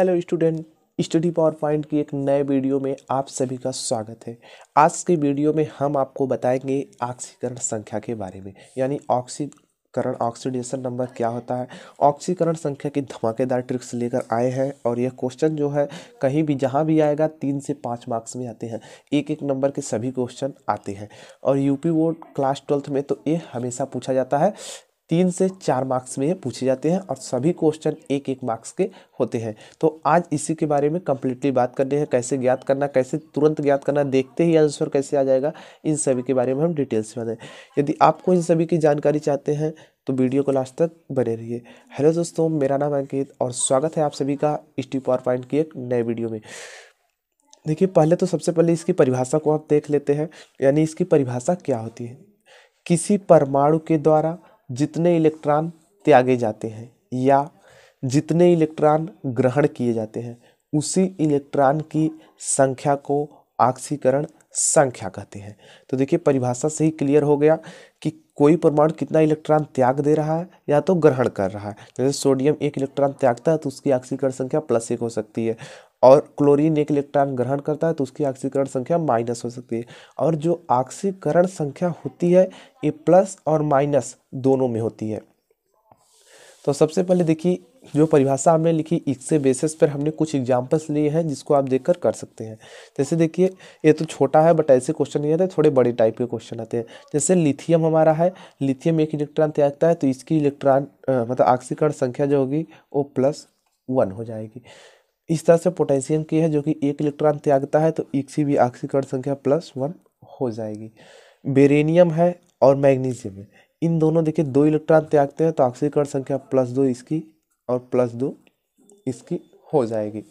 hello student Study Power Point की एक नए वीडियो में आप सभी का स्वागत है आज के वीडियो में हम आपको बताएंगे ऑक्सीकरण संख्या के बारे में यानी ऑक्सीकरण ऑक्सीडेशन नंबर क्या होता है ऑक्सीकरण संख्या की धमाकेदार ट्रिक्स लेकर आए हैं और यह क्वेश्चन जो है कहीं भी जहां भी आएगा तीन से पाँच मार्क्स में आते हैं एक एक नंबर के सभी क्वेश्चन आते हैं और यूपी बोर्ड क्लास ट्वेल्थ में तो ये हमेशा पूछा जाता है तीन से चार मार्क्स में ये पूछे जाते हैं और सभी क्वेश्चन एक एक मार्क्स के होते हैं तो आज इसी के बारे में कम्प्लीटली बात करने हैं कैसे ज्ञात करना कैसे तुरंत ज्ञात करना देखते ही आंसर कैसे आ जाएगा इन सभी के बारे में हम डिटेल्स में बताएं यदि आपको इन सभी की जानकारी चाहते हैं तो वीडियो को लास्ट तक बने रहिए हेलो दोस्तों मेरा नाम अंकित और स्वागत है आप सभी का स्टी पावर पॉइंट की एक नए वीडियो में देखिए पहले तो सबसे पहले इसकी परिभाषा को आप देख लेते हैं यानी इसकी परिभाषा क्या होती है किसी परमाणु के द्वारा जितने इलेक्ट्रॉन त्यागे जाते हैं या जितने इलेक्ट्रॉन ग्रहण किए जाते हैं उसी इलेक्ट्रॉन की संख्या को ऑक्सीकरण संख्या कहते हैं तो देखिए परिभाषा से ही क्लियर हो गया कि कोई परमाणु कितना इलेक्ट्रॉन त्याग दे रहा है या तो ग्रहण कर रहा है जैसे सोडियम एक इलेक्ट्रॉन त्यागता है तो उसकी ऑक्सीकरण संख्या प्लस एक हो सकती है और क्लोरीन एक इलेक्ट्रॉन ग्रहण करता है तो उसकी ऑक्सीकरण संख्या माइनस हो सकती है और जो ऑक्सीकरण संख्या होती है ये प्लस और माइनस दोनों में होती है तो सबसे पहले देखिए जो परिभाषा हमने लिखी इससे बेसिस पर हमने कुछ एग्जाम्पल्स लिए हैं जिसको आप देखकर कर सकते हैं जैसे देखिए ये तो छोटा है बट ऐसे क्वेश्चन नहीं आते थोड़े बड़े टाइप के क्वेश्चन आते हैं जैसे लिथियम हमारा है लिथियम एक इलेक्ट्रॉन त्यागता है तो इसकी इलेक्ट्रॉन मतलब ऑक्सीकरण संख्या जो होगी वो प्लस वन हो जाएगी इस तरह से पोटेशियम की है जो कि एक इलेक्ट्रॉन त्यागता है तो सी भी ऑक्सीकरण संख्या प्लस वन हो जाएगी बेरेनियम है और मैग्नीशियम है इन दोनों देखिए दो इलेक्ट्रॉन त्यागते हैं तो ऑक्सीकरण संख्या प्लस दो इसकी और प्लस दो इसकी हो जाएगी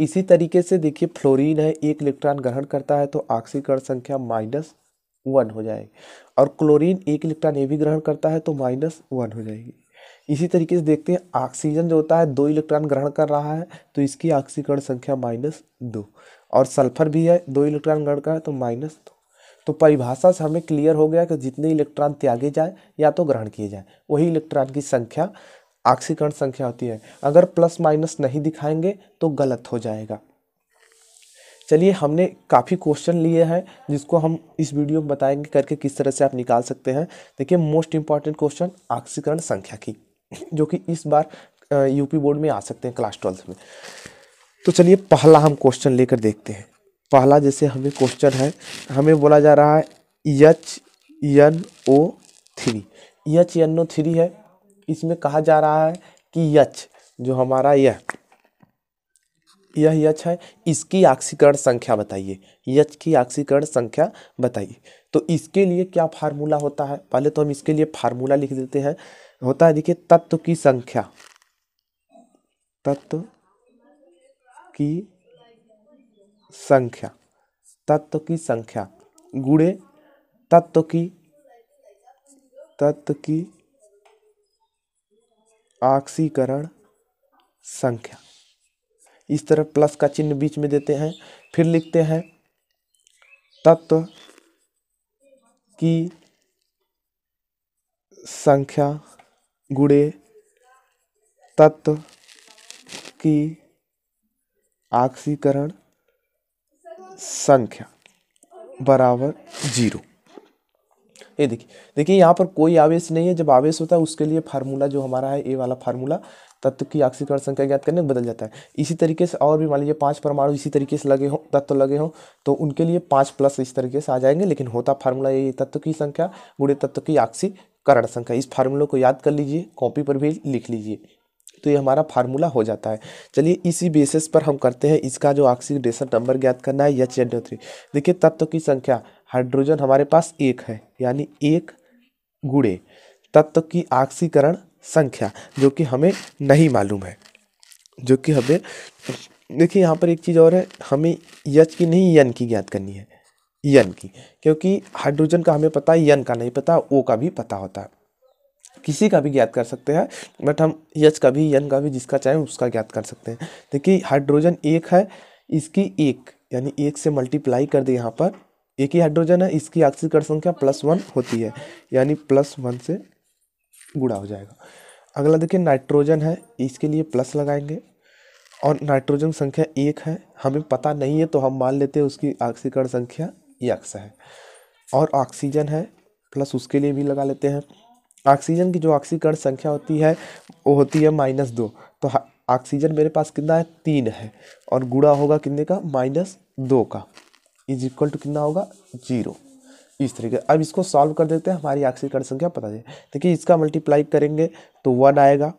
इसी तरीके से देखिए फ्लोरीन है एक इलेक्ट्रॉन ग्रहण करता है तो ऑक्सीकरण संख्या माइनस वन हो जाएगी और क्लोरीन एक इलेक्ट्रॉन ये भी ग्रहण करता है तो माइनस वन हो जाएगी इसी तरीके से देखते हैं ऑक्सीजन जो होता है दो इलेक्ट्रॉन ग्रहण कर रहा है तो इसकी ऑक्सीकरण संख्या माइनस दो और सल्फर भी है दो इलेक्ट्रॉन ग्रहण कर रहा है तो माइनस दो तो परिभाषा से हमें क्लियर हो गया कि जितने इलेक्ट्रॉन त्यागे जाए या तो ग्रहण किए जाए वही इलेक्ट्रॉन की संख्या ऑक्सीकरण संख्या होती है अगर प्लस माइनस नहीं दिखाएंगे तो गलत हो जाएगा चलिए हमने काफ़ी क्वेश्चन लिए हैं जिसको हम इस वीडियो में बताएंगे करके किस तरह से आप निकाल सकते हैं देखिए मोस्ट इंपॉर्टेंट क्वेश्चन आक्सीकरण संख्या की जो कि इस बार यूपी बोर्ड में आ सकते हैं क्लास ट्वेल्थ में तो चलिए पहला हम क्वेश्चन लेकर देखते हैं पहला जैसे हमें क्वेश्चन है हमें बोला जा रहा है H N O three H N O three है इसमें कहा जा रहा है कि यच जो हमारा यह यह यच है इसकी आक्सीकरण संख्या बताइए यच की आक्सीकरण संख्या बताइए तो इसके लिए क्या फार्मूला होता है पहले तो हम इसके लिए फार्मूला लिख देते हैं होता है देखिए तत्व की संख्या तत्व की संख्या तत्व की संख्या गुड़े तत्व की तत्व की आक्सीकरण संख्या इस तरह प्लस का चिन्ह बीच में देते हैं फिर लिखते हैं तत्व की संख्या गुड़े तत्व की आक्सीकरण संख्या बराबर जीरो ये देखिए देखिए यहाँ पर कोई आवेश नहीं है जब आवेश होता है उसके लिए फार्मूला जो हमारा है ए वाला फार्मूला तत्व की ऑक्सीकरण संख्या ज्ञात करने में बदल जाता है इसी तरीके से और भी मान लीजिए पाँच परमाणु इसी तरीके से लगे हों तत्व लगे हों तो उनके लिए पाँच प्लस इस तरीके से आ जाएंगे लेकिन होता फार्मूला यही तत्व की संख्या बुढ़े तत्व की ऑक्सीकरण संख्या इस फार्मूलों को याद कर लीजिए कॉपी पर भी लिख लीजिए तो ये हमारा फार्मूला हो जाता है चलिए इसी बेसिस पर हम करते हैं इसका जो ऑक्सीडेशन नंबर ज्ञात करना है एच एन थ्री देखिए तत्व की संख्या हाइड्रोजन हमारे पास एक है यानी एक गुड़े तत्व की ऑक्सीकरण संख्या जो कि हमें नहीं मालूम है जो कि हमें देखिए यहाँ पर एक चीज़ और है हमें यच की नहीं यन की ज्ञात करनी है यन की क्योंकि हाइड्रोजन का हमें पता है यन का नहीं पता ओ का भी पता होता है किसी का भी ज्ञात कर सकते हैं बट हम यच का भी यन का भी जिसका चाहें उसका ज्ञात कर सकते हैं देखिए हाइड्रोजन एक है इसकी एक यानी एक से मल्टीप्लाई कर दे यहाँ पर एक ही हाइड्रोजन है इसकी आक्सीकरण संख्या प्लस वन होती है यानी प्लस वन से गुड़ा हो जाएगा अगला देखिए नाइट्रोजन है इसके लिए प्लस लगाएंगे और नाइट्रोजन संख्या एक है हमें पता नहीं है तो हम मान लेते हैं उसकी ऑक्सीकरण संख्या यक्स है और ऑक्सीजन है प्लस उसके लिए भी लगा लेते हैं ऑक्सीजन की जो ऑक्सीकरण संख्या होती है वो होती है माइनस दो तो ऑक्सीजन मेरे पास कितना है तीन है और गुड़ा होगा कितने का माइनस दो का इज इक्वल टू कितना होगा जीरो इस तरीके अब इसको सॉल्व कर देते हैं हमारी आखिरकार संख्या पता चले देखिए इसका मल्टीप्लाई करेंगे तो वन आएगा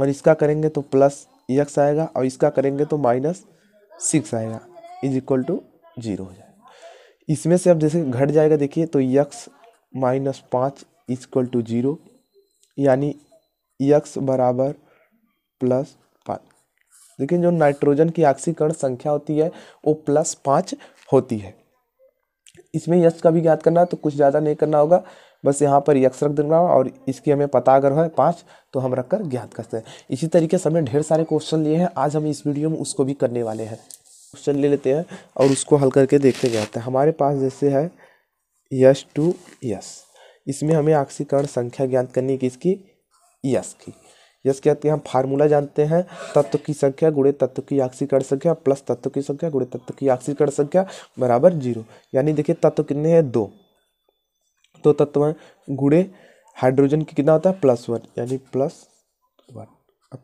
और इसका करेंगे तो प्लस एक्स आएगा और इसका करेंगे तो माइनस सिक्स आएगा इज इक्वल टू जीरो हो जाएगा इसमें से अब जैसे घट जाएगा देखिए तो यक्स माइनस पाँच इज इक्वल टू जीरो यानी यक्स बराबर प्लस पाँच लेकिन जो नाइट्रोजन की आक्सीकरण संख्या होती है वो प्लस पाँच होती है इसमें यश का भी ज्ञात करना है तो कुछ ज़्यादा नहीं करना होगा बस यहाँ पर यक्ष रख देना और इसकी हमें पता अगर है पाँच तो हम रख कर ज्ञात करते हैं इसी तरीके से हमने ढेर सारे क्वेश्चन लिए हैं आज हम इस वीडियो में उसको भी करने वाले हैं क्वेश्चन ले लेते हैं और उसको हल करके देखते जाते हैं हमारे पास जैसे है यश टू यस इसमें हमें आक्सीकरण संख्या ज्ञात करनी है किसकी यस की जिसके अंत हम फार्मूला जानते हैं तत्व की संख्या गुणे तत्व की आक्सीकरण संख्या प्लस तत्व की संख्या गुणे तत्व की आक्सीकरण संख्या बराबर जीरो यानी देखिए तत्व कितने हैं दो तो तत्व हैं गुणे हाइड्रोजन की कितना होता है प्लस वन यानी प्लस वन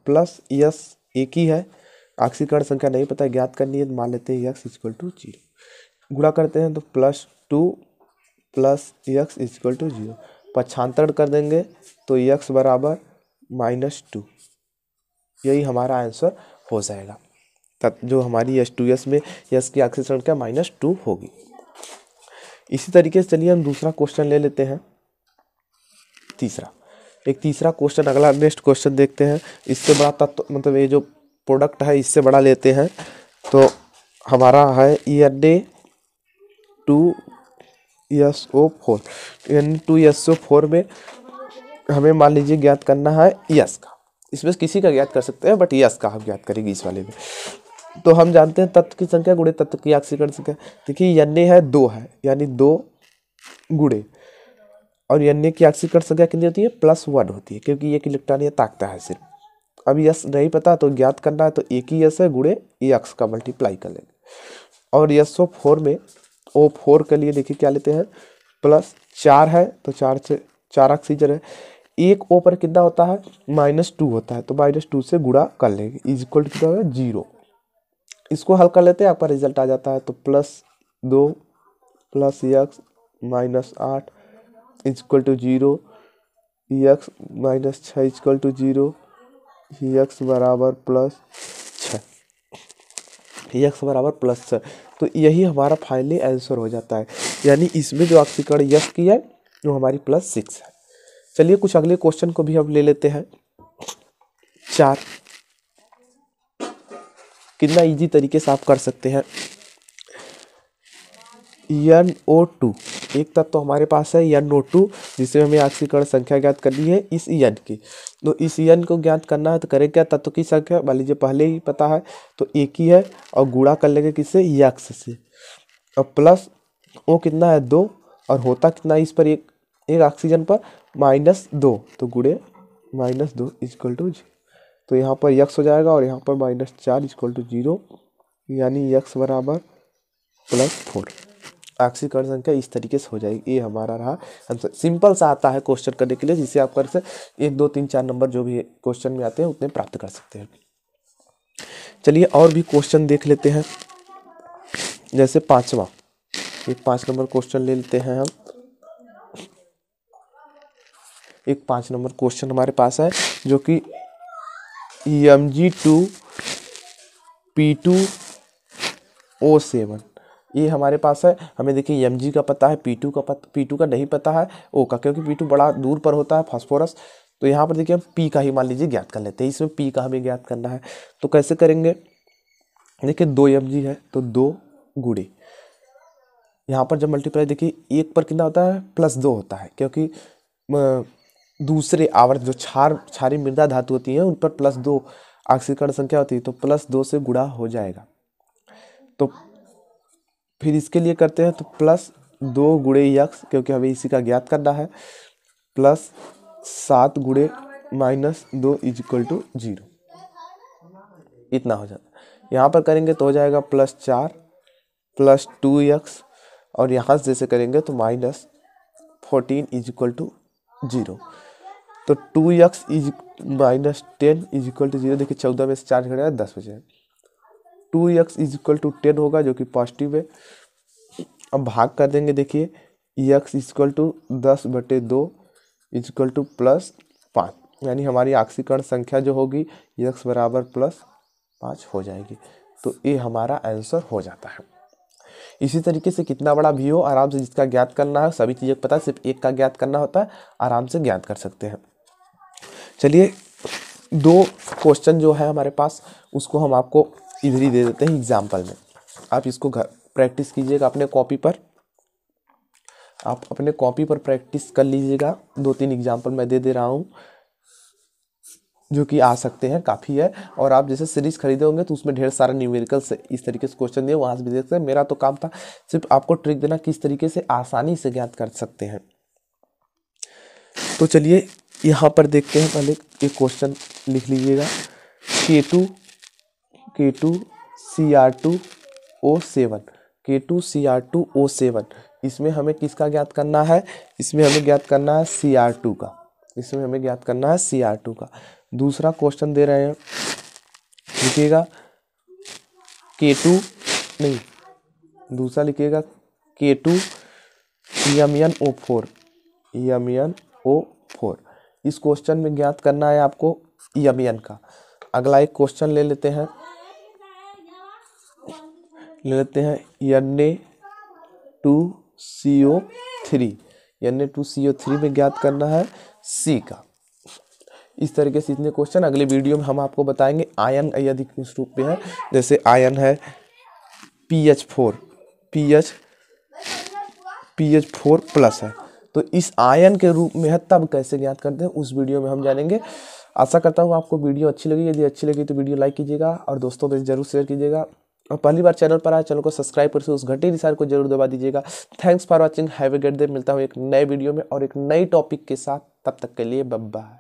प्लस यस एक ही है आक्सीकरण संख्या नहीं पता ज्ञात करनी है मान लेते हैं यक्स इजक्वल टू जीरो गुणा करते हैं तो plus two plus X is equal to zero पक्षांतरण कर देंगे तो यक्स बराबर माइनस टू यही हमारा आंसर हो जाएगा तब जो हमारी यस टू यस में यस की आखिरी संख्या माइनस टू होगी इसी तरीके से चलिए हम दूसरा क्वेश्चन ले लेते हैं तीसरा एक तीसरा क्वेश्चन अगला नेक्स्ट क्वेश्चन देखते हैं इससे बड़ा तत्व तो, मतलब ये जो प्रोडक्ट है इससे बड़ा लेते हैं तो हमारा है ई एन डे टू एस ओ फोर यानी टू एस ओ फोर में हमें मान लीजिए ज्ञात करना है यस का इसमें किसी का ज्ञात कर सकते हैं बट यस का हम ज्ञात करेंगे इस वाले में तो हम जानते हैं तत्व की संख्या गुड़े तत्व की आक्सीकरण संख्या देखिए यन्ने है दो है यानी दो गुड़े और यन्ने की आक्सीकरण संख्या कितनी होती है प्लस वन होती है क्योंकि एक इलेक्ट्रॉन यह ताकता है सिर्फ अब यस नहीं पता तो ज्ञात करना है तो एक ही यस है गुड़े यक्स का मल्टीप्लाई कर लेंगे और यस ओ फोर में ओ फोर के लिए देखिए क्या लेते हैं प्लस चार है तो चार से चार ऑक्सीजन है एक ओ पर कितना होता है माइनस टू होता है तो माइनस टू से गुड़ा कर लेंगे इज इक्वल टू कितना होगा जीरो इसको हल कर लेते हैं आपका रिजल्ट आ जाता है तो प्लस दो प्लस यक्स माइनस आठ is equal to zero X minus छः इजक्वल टू जीरो यक्स बराबर प्लस छक्स बराबर प्लस छः तो यही हमारा फाइनली आंसर हो जाता है यानी इसमें जो आपसीकरण यक्स की है वो हमारी प्लस सिक्स है चलिए कुछ अगले क्वेश्चन को भी हम ले लेते हैं चार कितना इजी तरीके से आप कर सकते हैं एन ओ टू एक तत्व तो हमारे पास है एन ओ टू जिसे हमें आक्सीकरण संख्या ज्ञात करनी है इस एन की तो इस एन को ज्ञात करना है तो करें क्या तत्व की संख्या मान लीजिए पहले ही पता है तो एक ही है और गुणा कर लेंगे किससे यक्स से और प्लस ओ कितना है दो और होता कितना इस पर एक एक ऑक्सीजन पर माइनस दो तो गुड़े माइनस दो इजक्ल टू तो यहाँ पर यक्स हो जाएगा और यहाँ पर माइनस चार इजक्ल टू जीरो यानी यक्स बराबर प्लस फोर आक्सीकरण संख्या इस तरीके से हो जाएगी ये हमारा रहा आंसर सिंपल सा आता है क्वेश्चन करने के लिए जिसे आप कर से एक दो तीन चार नंबर जो भी क्वेश्चन में आते हैं उतने प्राप्त कर सकते हैं चलिए और भी क्वेश्चन देख लेते हैं जैसे पाँचवा एक पाँच नंबर क्वेश्चन ले लेते हैं हम एक पाँच नंबर क्वेश्चन हमारे पास है जो कि M G two P two O seven ये हमारे पास है हमें देखिए एम जी का पता है पी टू का पता पी टू का नहीं पता है ओ का क्योंकि पी टू बड़ा दूर पर होता है फॉस्फोरस तो यहाँ पर देखिए हम पी का ही मान लीजिए ज्ञात कर लेते हैं इसमें पी का हमें ज्ञात करना है तो कैसे करेंगे देखिए दो एम जी है तो दो गुड़ी यहाँ पर जब मल्टीप्लाई देखिए एक पर कितना होता है प्लस दो होता है क्योंकि दूसरे आवर्त जो क्षार क्षारी मृदा धातु होती है उन पर प्लस दो ऑक्सीकरण संख्या होती है तो प्लस दो से गुड़ा हो जाएगा तो फिर इसके लिए करते हैं तो प्लस दो गुड़े यक्स क्योंकि हमें इसी का ज्ञात करना है प्लस सात गुड़े माइनस दो इज इक्वल टू जीरो इतना हो जाता यहाँ पर करेंगे तो हो जाएगा प्लस चार प्लस टू यक्स और यहाँ से जैसे करेंगे तो minus fourteen is equal to zero तो two X is minus ten is equal to zero देखिए चौदह में से चार घटाया दस बजे two X is equal to ten होगा जो कि पॉजिटिव है अब भाग कर देंगे देखिए एक्स इजक्वल टू दस बटे दो इजक्वल टू प्लस पाँच यानी हमारी आक्सीकरण संख्या जो होगी यक्स बराबर प्लस पाँच हो जाएगी तो ये हमारा आंसर हो जाता है इसी तरीके से कितना बड़ा भी हो आराम से जिसका ज्ञात करना है सभी चीज़ें पता सिर्फ एक का ज्ञात करना होता है आराम से ज्ञात कर सकते हैं चलिए दो क्वेश्चन जो है हमारे पास उसको हम आपको इधर ही दे देते हैं एग्जाम्पल में आप इसको घर प्रैक्टिस कीजिएगा अपने कॉपी पर आप अपने कॉपी पर प्रैक्टिस कर लीजिएगा दो तीन एग्जाम्पल मैं दे दे रहा हूँ जो कि आ सकते हैं काफ़ी है और आप जैसे सीरीज खरीदे होंगे तो उसमें ढेर सारा न्यूमेरिकल से इस तरीके से क्वेश्चन दिए वहाँ से भी देख सकते हैं मेरा तो काम था सिर्फ आपको ट्रिक देना किस तरीके से आसानी से ज्ञात कर सकते हैं तो चलिए यहाँ पर देखते हैं पहले एक क्वेश्चन लिख लीजिएगा K two K two C R two O seven K two C R two O seven इसमें हमें किसका ज्ञात करना है इसमें हमें ज्ञात करना है सी आर टू का इसमें हमें ज्ञात करना है सी आर टू का दूसरा क्वेश्चन दे रहे हैं लिखिएगा के टू नहीं दूसरा लिखिएगा K two M N O four M N O four इस क्वेश्चन में ज्ञात करना है आपको यमयन का अगला एक क्वेश्चन ले लेते हैं ले लेते हैं यन्ने टू सी ओ थ्री यन्ने टू सी ओ थ्री में ज्ञात करना है सी का इस तरीके से इतने क्वेश्चन अगले वीडियो में हम आपको बताएंगे आयन यदि किस रूप में है जैसे आयन है P H four P H P H four plus है तो इस आयन के रूप में है तब कैसे ज्ञात करते हैं उस वीडियो में हम जानेंगे आशा करता हूँ आपको वीडियो अच्छी लगी यदि अच्छी लगी तो वीडियो लाइक कीजिएगा और दोस्तों में जरूर शेयर कीजिएगा और पहली बार चैनल पर आए चैनल को सब्सक्राइब करके उस घंटे निशान को जरूर दबा दीजिएगा thanks for watching have a great day मिलता हूँ एक नए वीडियो में और एक नई टॉपिक के साथ तब तक के लिए बब्बा